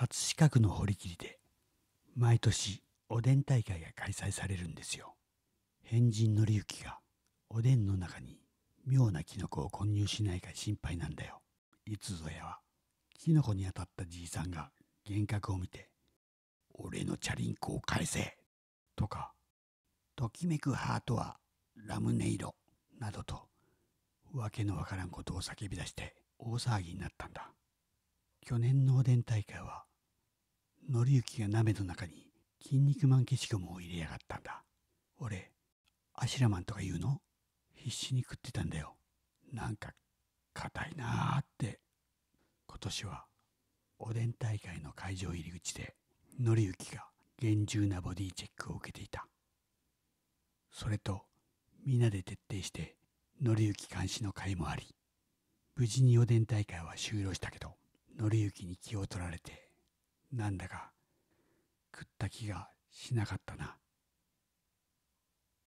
葛飾区の堀切で毎年おでん大会が開催されるんですよ。変人のりゆきがおでんの中に妙なキノコを混入しないか心配なんだよ。いつぞやはキノコに当たったじいさんが幻覚を見て「俺のチャリンコを返せ!」とか「ときめくハートはラムネ色」などと訳のわからんことを叫び出して大騒ぎになったんだ。去年のおでん大会は紀之が鍋の中に筋肉マン消しゴムを入れやがったんだ。俺、アシラマンとか言うの必死に食ってたんだよ。なんか、硬いなーって。今年は、おでん大会の会場入り口で、の行が厳重なボディチェックを受けていた。それと、みんなで徹底して、の之監視の会もあり、無事におでん大会は終了したけど、紀之に気を取られて、なんだか食った気がしなかったな。